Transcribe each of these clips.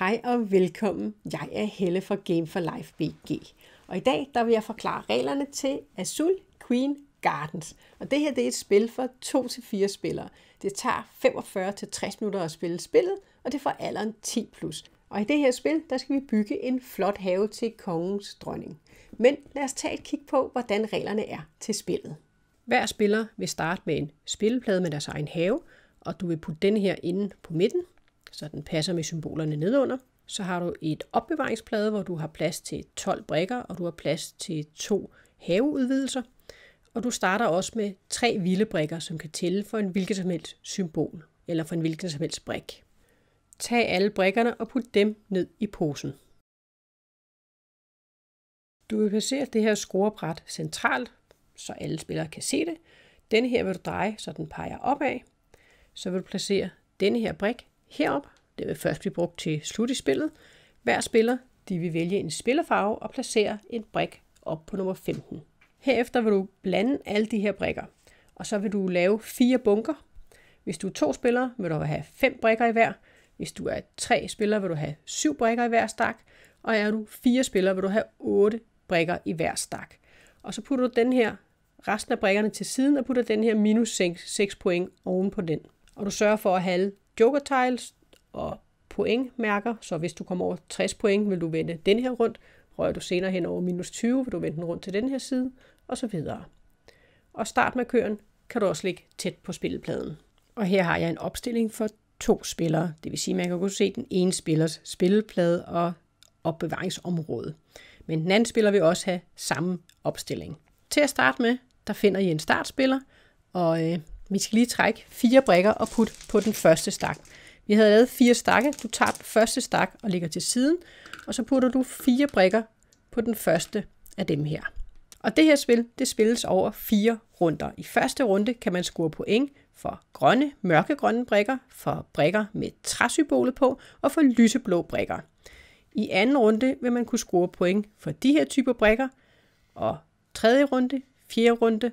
Hej og velkommen. Jeg er Helle fra Game for Life BG. Og i dag der vil jeg forklare reglerne til Azul Queen Gardens. Og det her det er et spil for 2-4 spillere. Det tager 45-60 minutter at spille spillet, og det får alderen 10+. Plus. Og i det her spil, der skal vi bygge en flot have til kongens dronning. Men lad os tage et kig på, hvordan reglerne er til spillet. Hver spiller vil starte med en spilleplade med deres egen have, og du vil putte den her inde på midten – så den passer med symbolerne nedunder. Så har du et opbevaringsplade, hvor du har plads til 12 brikker, og du har plads til to haveudvidelser. Og du starter også med tre vilde brikker, som kan tælle for en hvilket som helst symbol, eller for en hvilken som helst brik. Tag alle brikkerne og put dem ned i posen. Du vil placere det her scorebræt centralt, så alle spillere kan se det. Denne her vil du dreje, så den peger opad. Så vil du placere denne her brik Herop, det vil først blive brugt til slut i spillet, hver spiller de vil vælge en spillerfarve og placere en brik op på nummer 15. Herefter vil du blande alle de her brikker, og så vil du lave fire bunker. Hvis du er to spillere, vil du have fem brikker i hver. Hvis du er tre spillere, vil du have syv brikker i hver stak. Og er du fire spillere, vil du have otte brikker i hver stak. Og så putter du den her resten af brikkerne til siden og putter den her minus 6, 6 point oven på den. Og du sørger for at have joker tiles og pointmærker, så hvis du kommer over 60 point, vil du vende den her rundt. Rører du senere hen over minus 20, vil du vende den rundt til den her side, og så videre. Og startmarkøren kan du også ligge tæt på spillepladen. Og her har jeg en opstilling for to spillere, det vil sige, at man kan kunne se den ene spillers spilleplade og opbevaringsområde. Men den anden spiller vil også have samme opstilling. Til at starte med, der finder I en startspiller, og øh, vi skal lige trække fire brikker og putte på den første stak. Vi havde lavet fire stakke. Du tager den første stak og lægger til siden, og så putter du fire brikker på den første af dem her. Og det her spil, det spilles over fire runder. I første runde kan man score point for grønne, mørkegrønne brikker, for brikker med træsymbolet på og for lyseblå brikker. I anden runde vil man kunne score point for de her typer brikker, og tredje runde, fjerde runde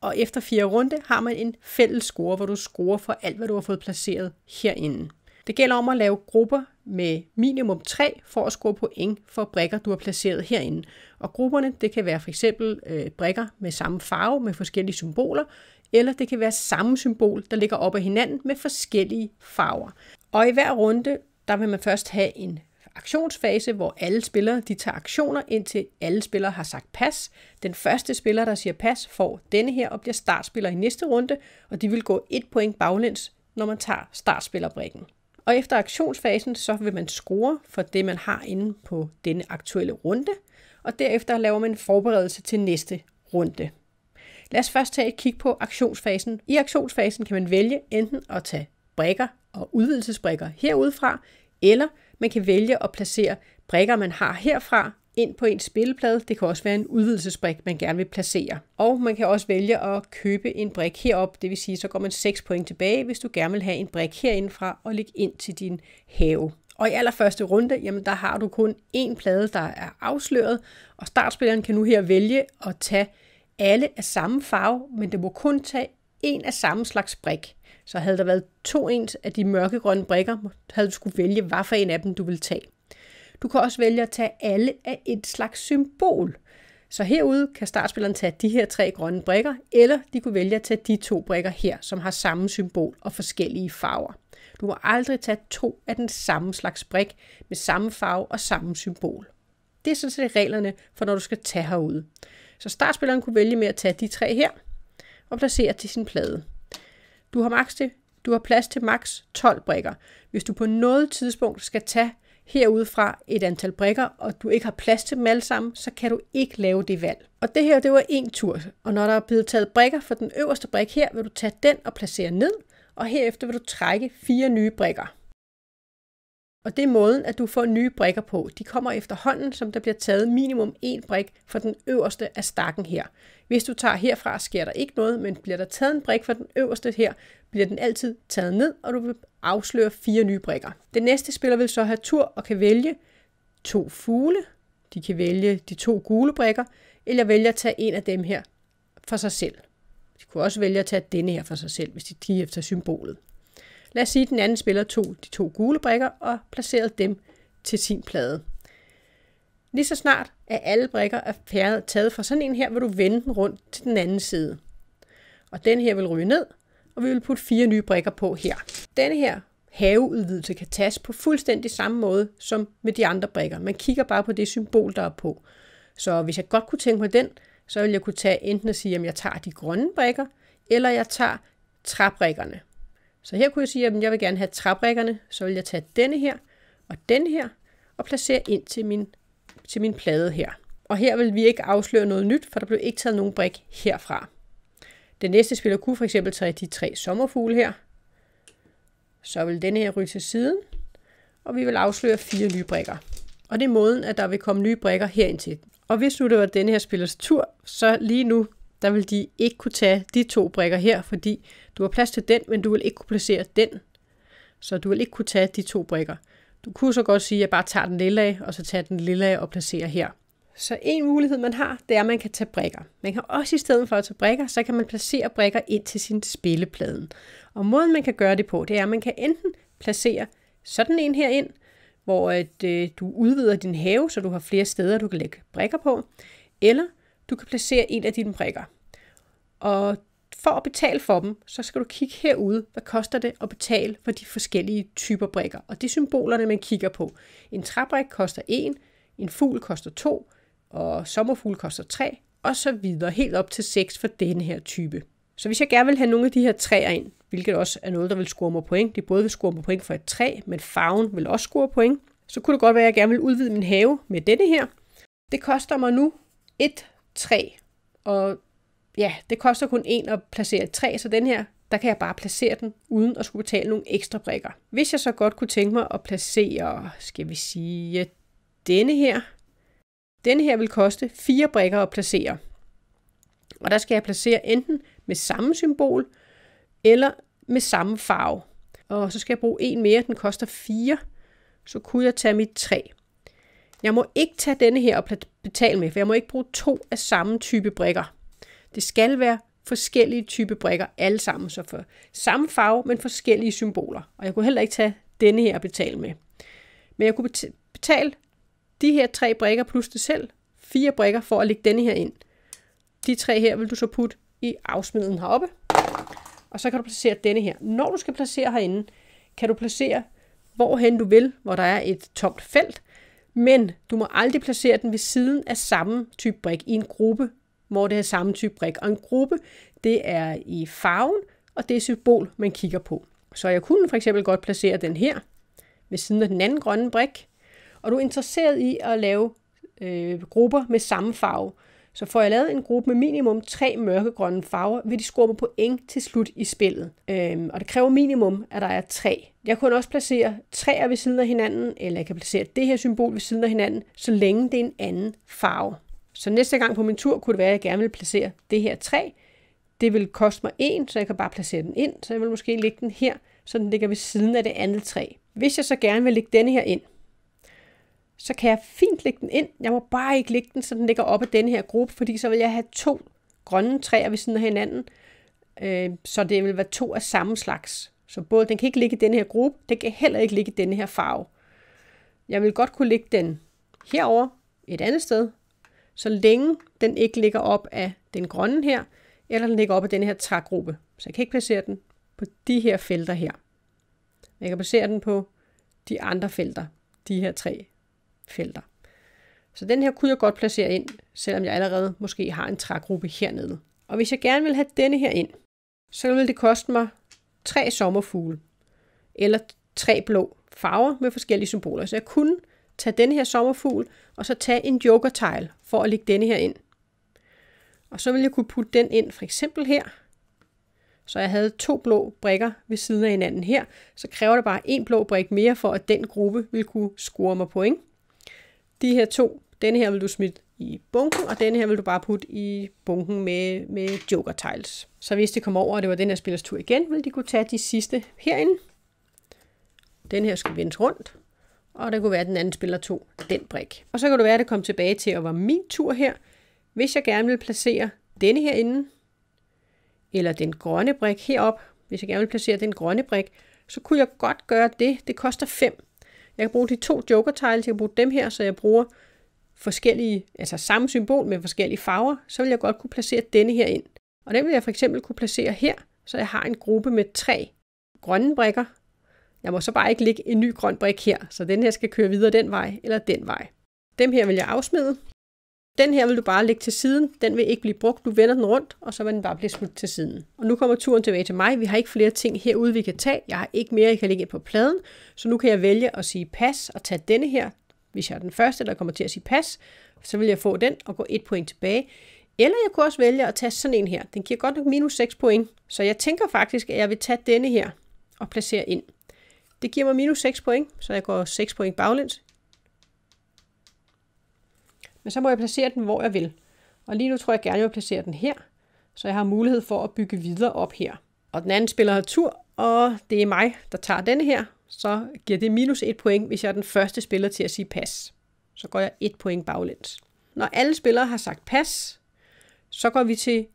og efter fire runde har man en fælles score, hvor du scorer for alt, hvad du har fået placeret herinde. Det gælder om at lave grupper med minimum 3 for at score point for brikker, du har placeret herinde. Og grupperne, det kan være for eksempel øh, brikker med samme farve med forskellige symboler, eller det kan være samme symbol, der ligger op ad hinanden med forskellige farver. Og i hver runde, der vil man først have en aktionsfase, hvor alle spillere de tager aktioner, indtil alle spillere har sagt pas. Den første spiller, der siger pas, får denne her og bliver startspiller i næste runde, og de vil gå et point baglæns, når man tager startspillerbrikken. Og efter aktionsfasen, så vil man score for det, man har inde på denne aktuelle runde, og derefter laver man en forberedelse til næste runde. Lad os først tage et kig på aktionsfasen. I aktionsfasen kan man vælge enten at tage brækker og udvidelsesbrækker herudfra, eller man kan vælge at placere brikker, man har herfra, ind på en spilleplade. Det kan også være en udvidelsesbrik, man gerne vil placere. Og man kan også vælge at købe en brik herop, det vil sige, så går man 6 point tilbage, hvis du gerne vil have en brik herindefra og lægge ind til din have. Og i allerførste runde, jamen der har du kun én plade, der er afsløret, og startspilleren kan nu her vælge at tage alle af samme farve, men det må kun tage en af samme slags brik. Så havde der været to ens af de mørkegrønne brikker, havde du skulle vælge, hvad for en af dem du vil tage. Du kan også vælge at tage alle af et slags symbol. Så herude kan startspilleren tage de her tre grønne brikker, eller de kunne vælge at tage de to brikker her, som har samme symbol og forskellige farver. Du må aldrig tage to af den samme slags brik med samme farve og samme symbol. Det er sådan set reglerne for, når du skal tage herude. Så startspilleren kunne vælge med at tage de tre her og placere til sin plade. Du har maks til, du har plads til maks 12 brikker. Hvis du på noget tidspunkt skal tage fra et antal brikker, og du ikke har plads til dem alle sammen, så kan du ikke lave det valg. Og det her, det var en tur, og når der er blevet taget brikker for den øverste brik her, vil du tage den og placere ned, og herefter vil du trække fire nye brikker. Og det er måden, at du får nye brikker på. De kommer efterhånden, som der bliver taget minimum en brik fra den øverste af stakken her. Hvis du tager herfra, sker der ikke noget, men bliver der taget en brik fra den øverste her, bliver den altid taget ned, og du vil afsløre fire nye brikker. Den næste spiller vil så have tur og kan vælge to fugle, de kan vælge de to gule brikker, eller vælge at tage en af dem her for sig selv. De kunne også vælge at tage denne her for sig selv, hvis de kigger efter symbolet. Lad os sige, at den anden spiller tog de to gule brikker og placerede dem til sin plade. Lige så snart at alle brikker er taget fra sådan en her, vil du vende den rundt til den anden side. Og den her vil ryge ned, og vi vil putte fire nye brikker på her. Denne her haveudvidelse kan tages på fuldstændig samme måde som med de andre brikker. Man kigger bare på det symbol, der er på. Så hvis jeg godt kunne tænke mig den, så vil jeg kunne tage enten at sige, at jeg tager de grønne brikker, eller jeg tager træbrikkerne. Så her kunne jeg sige, at jeg vil gerne have træbrikkerne, så vil jeg tage denne her og denne her og placere ind til min, til min plade her. Og her vil vi ikke afsløre noget nyt, for der blev ikke taget nogen brik herfra. Den næste spiller kunne for eksempel tage de tre sommerfugle her. Så vil denne her ryge til siden, og vi vil afsløre fire nye brikker. Og det er måden, at der vil komme nye brikker herind til. Og hvis nu det var denne her spillers tur, så lige nu der vil de ikke kunne tage de to brikker her, fordi du har plads til den, men du vil ikke kunne placere den. Så du vil ikke kunne tage de to brikker. Du kunne så godt sige, at jeg bare tager den lille af, og så tager den lille af og placerer her. Så en mulighed, man har, det er, at man kan tage brikker. Man kan også i stedet for at tage brikker, så kan man placere brikker ind til sin spilleplade. Og måden, man kan gøre det på, det er, at man kan enten placere sådan en her ind, hvor at, øh, du udvider din have, så du har flere steder, du kan lægge brikker på, eller du kan placere en af dine prikker. Og for at betale for dem, så skal du kigge herude, hvad koster det at betale for de forskellige typer brikker. Og det er symbolerne, man kigger på. En træbrik koster 1, en fugl koster 2, og sommerfugl koster 3, og så videre, helt op til 6 for denne her type. Så hvis jeg gerne vil have nogle af de her træer ind, hvilket også er noget, der vil score mig point, det både vil score mig point for et træ, men farven vil også score point, så kunne det godt være, at jeg gerne vil udvide min have med denne her. Det koster mig nu 1 træ. Og ja, det koster kun en at placere et træ, så den her, der kan jeg bare placere den, uden at skulle betale nogle ekstra brikker. Hvis jeg så godt kunne tænke mig at placere, skal vi sige, denne her. Denne her vil koste fire brikker at placere. Og der skal jeg placere enten med samme symbol, eller med samme farve. Og så skal jeg bruge en mere, den koster 4. Så kunne jeg tage mit 3. Jeg må ikke tage denne her og betale med, for jeg må ikke bruge to af samme type brikker. Det skal være forskellige type brikker alle sammen, så for samme farve, men forskellige symboler. Og jeg kunne heller ikke tage denne her og betale med. Men jeg kunne betale de her tre brikker plus det selv, fire brikker for at lægge denne her ind. De tre her vil du så putte i afsmiden heroppe. Og så kan du placere denne her. Når du skal placere herinde, kan du placere hvorhen du vil, hvor der er et tomt felt, men du må aldrig placere den ved siden af samme type brik i en gruppe, hvor det er samme type brik. Og en gruppe, det er i farven, og det er symbol, man kigger på. Så jeg kunne for eksempel godt placere den her ved siden af den anden grønne brik, og du er interesseret i at lave øh, grupper med samme farve. Så får jeg lavet en gruppe med minimum tre mørkegrønne farver, vil de score på point til slut i spillet. Øhm, og det kræver minimum, at der er tre. Jeg kunne også placere træer ved siden af hinanden, eller jeg kan placere det her symbol ved siden af hinanden, så længe det er en anden farve. Så næste gang på min tur kunne det være, at jeg gerne vil placere det her træ. Det vil koste mig en, så jeg kan bare placere den ind, så jeg vil måske lægge den her, så den ligger ved siden af det andet træ. Hvis jeg så gerne vil lægge denne her ind, så kan jeg fint lægge den ind. Jeg må bare ikke lægge den, så den ligger op af den her gruppe, fordi så vil jeg have to grønne træer ved siden af hinanden. Øh, så det vil være to af samme slags. Så både den kan ikke ligge i den her gruppe, den kan heller ikke ligge i den her farve. Jeg vil godt kunne lægge den herover et andet sted, så længe den ikke ligger op af den grønne her, eller den ligger op af den her trægruppe. Så jeg kan ikke placere den på de her felter her. Jeg kan placere den på de andre felter, de her tre felter. Så den her kunne jeg godt placere ind, selvom jeg allerede måske har en trægruppe hernede. Og hvis jeg gerne vil have denne her ind, så vil det koste mig tre sommerfugle, eller tre blå farver med forskellige symboler. Så jeg kunne tage denne her sommerfugl, og så tage en joker tile for at lægge denne her ind. Og så vil jeg kunne putte den ind for eksempel her. Så jeg havde to blå brikker ved siden af hinanden her, så kræver det bare en blå brik mere for, at den gruppe vil kunne score mig point de her to, den her vil du smide i bunken, og den her vil du bare putte i bunken med, med joker tiles. Så hvis det kommer over, og det var den her spillers tur igen, vil de kunne tage de sidste herinde. Den her skal vendes rundt, og det kunne være, at den anden spiller tog den brik. Og så kan det være, at det kom tilbage til at være min tur her. Hvis jeg gerne vil placere denne herinde, eller den grønne brik herop, hvis jeg gerne vil placere den grønne brik, så kunne jeg godt gøre det. Det koster 5. Jeg kan bruge de to joker tiles, jeg kan bruge dem her, så jeg bruger forskellige, altså samme symbol med forskellige farver, så vil jeg godt kunne placere denne her ind. Og den vil jeg for eksempel kunne placere her, så jeg har en gruppe med tre grønne brikker. Jeg må så bare ikke lægge en ny grøn brik her, så den her skal køre videre den vej eller den vej. Dem her vil jeg afsmide, den her vil du bare lægge til siden. Den vil ikke blive brugt. Du vender den rundt, og så vil den bare blive smidt til siden. Og nu kommer turen tilbage til mig. Vi har ikke flere ting herude, vi kan tage. Jeg har ikke mere, jeg kan lægge på pladen. Så nu kan jeg vælge at sige pas og tage denne her. Hvis jeg er den første, der kommer til at sige pas, så vil jeg få den og gå et point tilbage. Eller jeg kunne også vælge at tage sådan en her. Den giver godt nok minus 6 point. Så jeg tænker faktisk, at jeg vil tage denne her og placere ind. Det giver mig minus 6 point, så jeg går 6 point baglæns. Men så må jeg placere den, hvor jeg vil. Og lige nu tror jeg gerne, jeg vil placere den her, så jeg har mulighed for at bygge videre op her. Og den anden spiller har tur, og det er mig, der tager denne her. Så giver det minus et point, hvis jeg er den første spiller til at sige pas. Så går jeg et point baglæns. Når alle spillere har sagt pas, så går vi til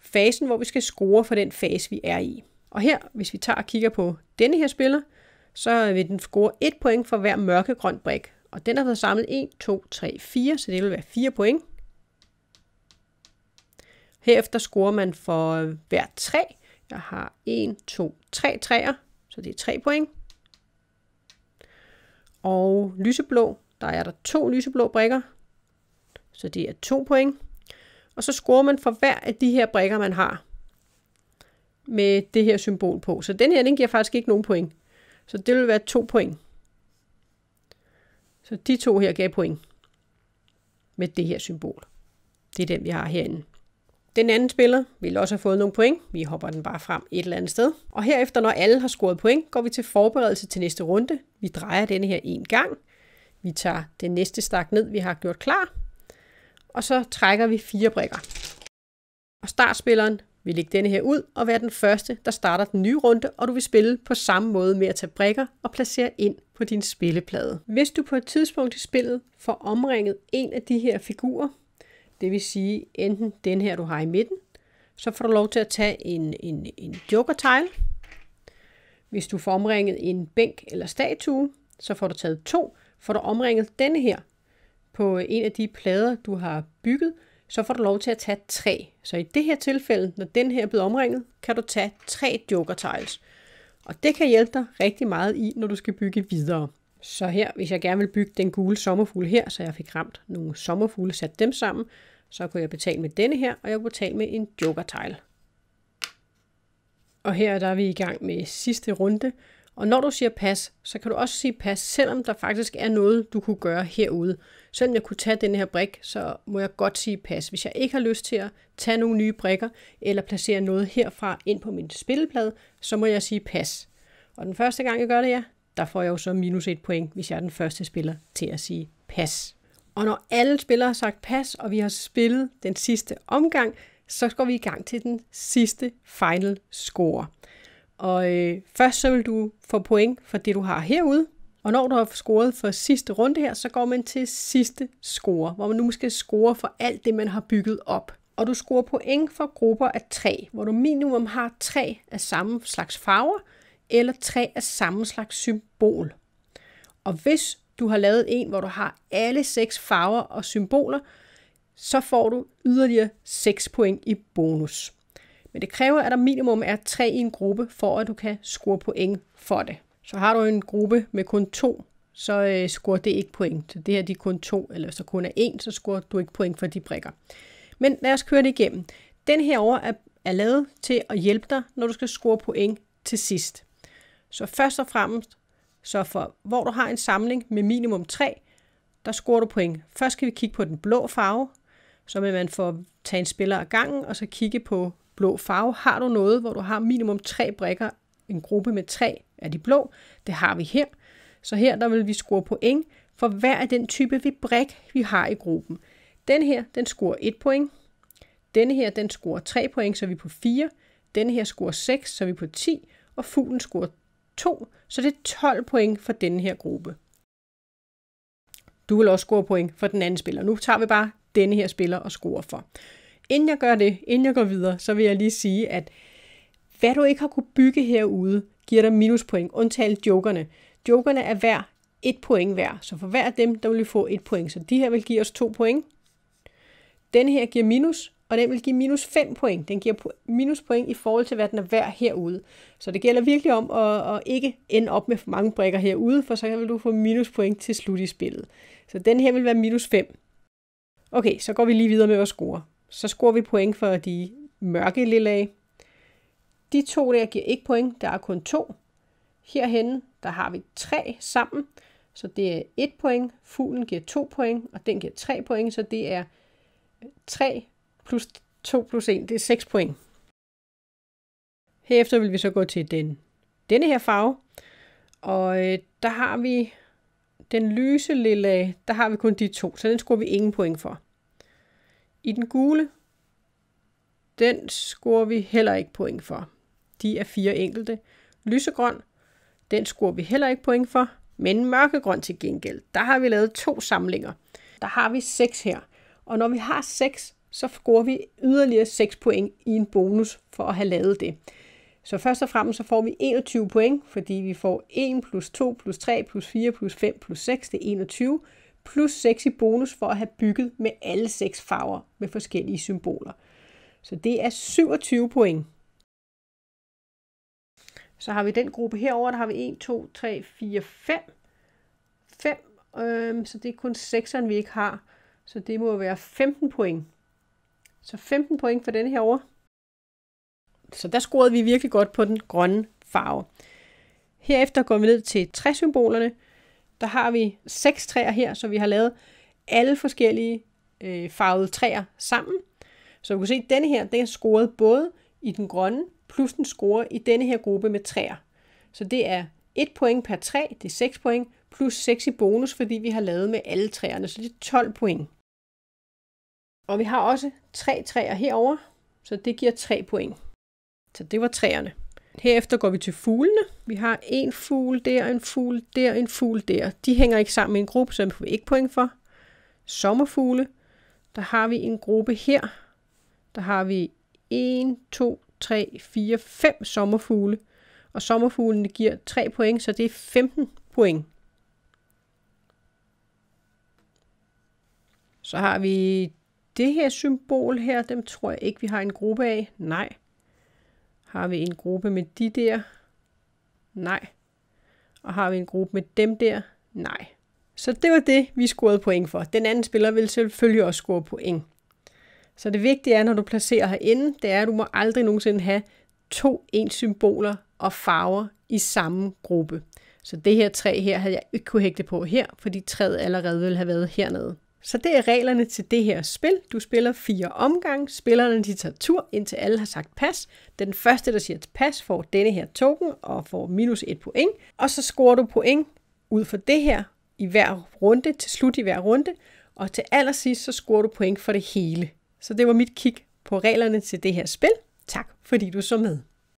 fasen, hvor vi skal score for den fase, vi er i. Og her, hvis vi tager og kigger på denne her spiller, så vil den score et point for hver mørkegrøn brik. Og den har været samlet 1, 2, 3, 4, så det vil være 4 point. Herefter scorer man for hver 3. Jeg har 1, 2, 3 træer, så det er 3 point. Og lyseblå, der er der to lyseblå brikker, så det er 2 point. Og så scorer man for hver af de her brikker, man har med det her symbol på. Så den her, den giver faktisk ikke nogen point. Så det vil være 2 point. Så de to her gav point med det her symbol. Det er den, vi har herinde. Den anden spiller vil også have fået nogle point. Vi hopper den bare frem et eller andet sted. Og herefter, når alle har scoret point, går vi til forberedelse til næste runde. Vi drejer denne her en gang. Vi tager den næste stak ned, vi har gjort klar. Og så trækker vi fire brikker. Og startspilleren vil lægge denne her ud og være den første, der starter den nye runde, og du vil spille på samme måde med at tage brikker og placere ind på din spilleplade. Hvis du på et tidspunkt i spillet får omringet en af de her figurer, det vil sige enten den her, du har i midten, så får du lov til at tage en, en, en joker tile. Hvis du får omringet en bænk eller statue, så får du taget to, får du omringet denne her på en af de plader, du har bygget, så får du lov til at tage tre. Så i det her tilfælde, når den her er blevet omringet, kan du tage tre joker tiles. Og det kan hjælpe dig rigtig meget i, når du skal bygge videre. Så her, hvis jeg gerne vil bygge den gule sommerfugl her, så jeg fik ramt nogle sommerfugle, sat dem sammen, så kunne jeg betale med denne her, og jeg kunne betale med en joker tile. Og her der er vi i gang med sidste runde, og når du siger pas, så kan du også sige pas, selvom der faktisk er noget, du kunne gøre herude. Selvom jeg kunne tage den her brik, så må jeg godt sige pas. Hvis jeg ikke har lyst til at tage nogle nye brikker, eller placere noget herfra ind på min spilleplade, så må jeg sige pas. Og den første gang, jeg gør det, ja, der får jeg jo så minus et point, hvis jeg er den første spiller til at sige pas. Og når alle spillere har sagt pas, og vi har spillet den sidste omgang, så går vi i gang til den sidste final score. Og øh, først så vil du få point for det, du har herude. Og når du har scoret for sidste runde her, så går man til sidste score, hvor man nu skal score for alt det, man har bygget op. Og du scorer point for grupper af tre, hvor du minimum har tre af samme slags farver, eller tre af samme slags symbol. Og hvis du har lavet en, hvor du har alle seks farver og symboler, så får du yderligere 6 point i bonus. Men det kræver, at der minimum er tre i en gruppe, for at du kan score point for det. Så har du en gruppe med kun to, så øh, scorer det ikke point. Så det her de er kun to, eller så kun er en, så scorer du ikke point for de brikker. Men lad os køre det igennem. Den her over er, er lavet til at hjælpe dig, når du skal score point til sidst. Så først og fremmest, så for, hvor du har en samling med minimum 3, der scorer du point. Først skal vi kigge på den blå farve, så vil man få tage en spiller af gangen, og så kigge på blå farve, har du noget, hvor du har minimum tre brikker, en gruppe med tre af de blå, det har vi her. Så her der vil vi score point for hver af den type vi brik, vi har i gruppen. Den her, den scorer 1 point. Denne her, den scorer 3 point, så vi er på 4. Denne her scorer 6, så vi er på 10. Og fuglen scorer 2, så det er 12 point for den her gruppe. Du vil også score point for den anden spiller. Nu tager vi bare denne her spiller og scorer for inden jeg gør det, inden jeg går videre, så vil jeg lige sige, at hvad du ikke har kunne bygge herude, giver dig minuspoint, undtagen jokerne. Jokerne er hver et point hver, så for hver af dem, der vil vi få et point. Så de her vil give os to point. Den her giver minus, og den vil give minus 5 point. Den giver minus point i forhold til, hvad den er værd herude. Så det gælder virkelig om at, at ikke ende op med for mange brikker herude, for så vil du få minus point til slut i spillet. Så den her vil være minus 5. Okay, så går vi lige videre med vores score. Så scorer vi point for de mørke lilla. De to der giver ikke point, der er kun to. Herhenne, der har vi tre sammen, så det er et point. Fuglen giver to point, og den giver tre point, så det er 3 plus 2 plus 1, det er 6 point. Herefter vil vi så gå til den, denne her farve, og øh, der har vi den lyse lilla, der har vi kun de to, så den skruer vi ingen point for i den gule, den scorer vi heller ikke point for. De er fire enkelte. Lysegrøn, den scorer vi heller ikke point for, men mørkegrøn til gengæld, der har vi lavet to samlinger. Der har vi seks her, og når vi har seks, så scorer vi yderligere 6 point i en bonus for at have lavet det. Så først og fremmest så får vi 21 point, fordi vi får 1 plus 2 plus 3 plus 4 plus 5 plus 6, det er 21 plus 6 i bonus for at have bygget med alle seks farver med forskellige symboler. Så det er 27 point. Så har vi den gruppe herover, der har vi 1, 2, 3, 4, 5. 5, øhm, så det er kun 6'eren, vi ikke har. Så det må være 15 point. Så 15 point for denne herover. Så der scorede vi virkelig godt på den grønne farve. Herefter går vi ned til træsymbolerne. symbolerne der har vi seks træer her, så vi har lavet alle forskellige øh, farvede træer sammen. Så du kan se, at denne her, den er scoret både i den grønne, plus den scorer i denne her gruppe med træer. Så det er et point per træ, det er 6 point, plus 6 i bonus, fordi vi har lavet med alle træerne, så det er 12 point. Og vi har også tre træer herover, så det giver 3 point. Så det var træerne. Herefter går vi til fuglene. Vi har en fugl der, en fugl der, en fugl der. De hænger ikke sammen i en gruppe, så vi får vi ikke point for. Sommerfugle. Der har vi en gruppe her. Der har vi 1, 2, 3, 4, 5 sommerfugle. Og sommerfuglene giver 3 point, så det er 15 point. Så har vi det her symbol her, dem tror jeg ikke, vi har en gruppe af. Nej. Har vi en gruppe med de der? Nej. Og har vi en gruppe med dem der? Nej. Så det var det, vi scorede point for. Den anden spiller vil selvfølgelig også score point. Så det vigtige er, når du placerer herinde, det er, at du må aldrig nogensinde have to ens symboler og farver i samme gruppe. Så det her træ her havde jeg ikke kunne hægte på her, fordi træet allerede ville have været hernede. Så det er reglerne til det her spil. Du spiller fire omgange, spillerne de tager tur, indtil alle har sagt pas. Den første, der siger pas, får denne her token og får minus et point. Og så scorer du point ud for det her i hver runde, til slut i hver runde. Og til allersidst, så scorer du point for det hele. Så det var mit kig på reglerne til det her spil. Tak fordi du så med.